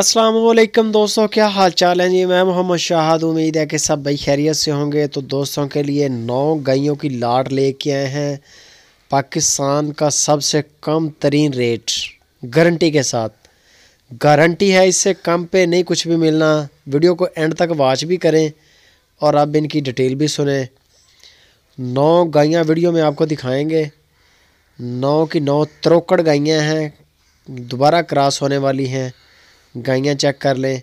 السلام علیکم دوستوں کیا حال چال ہیں جی میں محمد شاہد امید ہے کہ سب بھائی خیریت سے ہوں گے تو دوستوں کے لیے نو گائیوں کی لاڈ لے کے آئے ہیں پاکستان کا سب سے کم ترین ریٹ گارنٹی کے ساتھ گارنٹی ہے اس سے کم پہ نہیں کچھ بھی ملنا ویڈیو کو اینڈ تک واچ بھی کریں اور اب ان کی ڈیٹیل بھی سنیں نو گائیاں ویڈیو میں آپ کو دکھائیں گے نو کی نو تروکڑ گائیاں ہیں دوبارہ کراس ہونے والی ہیں گائیاں چیک کر لیں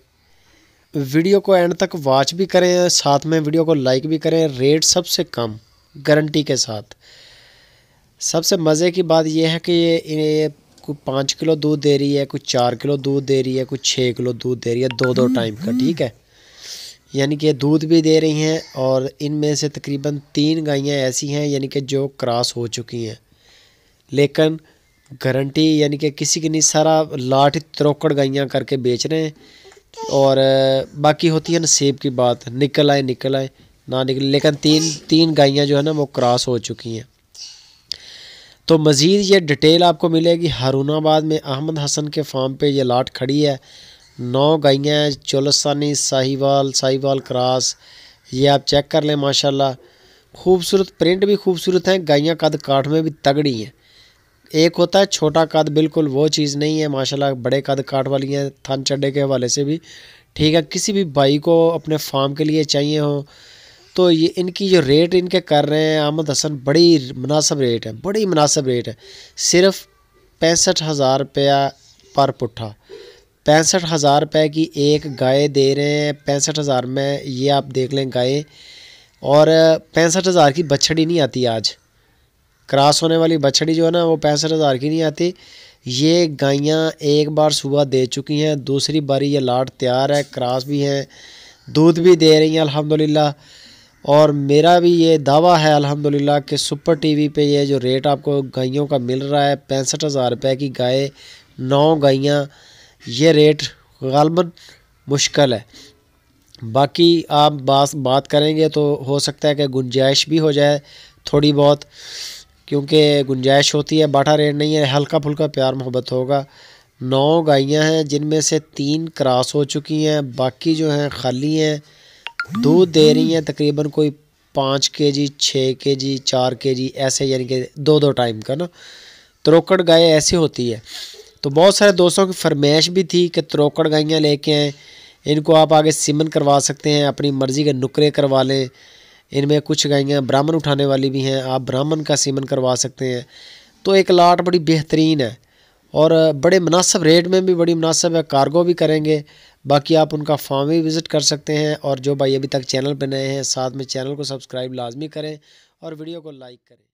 ویڈیو کو اینڈ تک واچ بھی کریں ساتھ میں ویڈیو کو لائک بھی کریں ریٹ سب سے کم گارنٹی کے ساتھ سب سے مزے کی بات یہ ہے کہ یہ کوئی پانچ کلو دودھ دے رہی ہے کوئی چار کلو دودھ دے رہی ہے کوئی چھ کلو دودھ دے رہی ہے دو دو ٹائم کا ٹھیک ہے یعنی کہ دودھ بھی دے رہی ہیں اور ان میں سے تقریباً تین گائیاں ایسی ہیں یعنی کہ جو کراس ہو چکی ہیں لیکن گارنٹی یعنی کہ کسی کی نہیں سارا لاٹ تروکڑ گائیاں کر کے بیچ رہے ہیں اور باقی ہوتی ہے نا سیب کی بات نکل آئے نکل آئے نہ نکل لیکن تین تین گائیاں جو ہے نا وہ کراس ہو چکی ہیں تو مزید یہ ڈیٹیل آپ کو ملے گی ہارون آباد میں احمد حسن کے فارم پہ یہ لاٹ کھڑی ہے نو گائیاں چولس ساہی وال ساہی وال کراس یہ آپ چیک کر لیں ماشاءاللہ خوبصورت پرنٹ بھی خوبصورت ہیں گائیاں قد کاٹھ میں بھی تگڑی ہیں ایک ہوتا ہے چھوٹا قد بالکل وہ چیز نہیں ہے ماشاءاللہ بڑے قد کاٹ والی ہیں تھن چڈے کے حوالے سے بھی ٹھیک ہے کسی بھی بھائی کو اپنے فارم کے لیے چاہیے ہوں تو یہ ان کی جو ریٹ ان کے کر رہے ہیں احمد حسن بڑی مناسب ریٹ ہے بڑی مناسب ریٹ ہے صرف پینسٹھ ہزار روپیہ پر پٹھا پینسٹھ ہزار روپے کی ایک گائے دے رہے ہیں پینسٹھ ہزار میں یہ آپ دیکھ لیں گائے اور پینسٹھ ہزار کی بچھڑی نہیں آتی آج کراس ہونے والی بچھڑی جو ہے نا وہ پینسٹھ ہزار کی نہیں آتی یہ گائیاں ایک بار صبح دے چکی ہیں دوسری باری یہ لاٹ تیار ہے کراس بھی ہیں دودھ بھی دے رہی ہیں الحمدللہ اور میرا بھی یہ دعویٰ ہے الحمدللہ کہ سپر ٹی وی پہ یہ جو ریٹ آپ کو گائیوں کا مل رہا ہے پینسٹھ ہزار روپے کی گائے نو گائیاں یہ ریٹ غالباً مشکل ہے باقی آپ بات کریں گے تو ہو سکتا ہے کہ گنجائش بھی ہو جائے تھوڑی بہت کیونکہ گنجائش ہوتی ہے باٹا ریڈ نہیں ہے ہلکا پھلکا پیار محبت ہوگا نو گائیاں ہیں جن میں سے تین کراس ہو چکی ہیں باقی جو ہیں خالی ہیں دودھ دے رہی ہیں تقریباً کوئی پانچ کے جی چھ کے جی چار کے جی ایسے یعنی کہ دو دو ٹائم کا نا تروکڑ گائے ایسی ہوتی ہے تو بہت سارے دوستوں کی فرمائش بھی تھی کہ تروکڑ گائیاں لے کے آئیں ان کو آپ آگے سمن کروا سکتے ہیں اپنی مرضی کے نکرے کروا لیں ان میں کچھ گائیاں برامن اٹھانے والی بھی ہیں آپ برامن کا سیمن کروا سکتے ہیں تو ایک لاٹ بڑی بہترین ہے اور بڑے مناسب ریٹ میں بھی بڑی مناسب ہے کارگو بھی کریں گے باقی آپ ان کا فارم بھی وزٹ کر سکتے ہیں اور جو بھائی ابھی تک چینل پہ نئے ہیں ساتھ میں چینل کو سبسکرائب لازمی کریں اور ویڈیو کو لائک کریں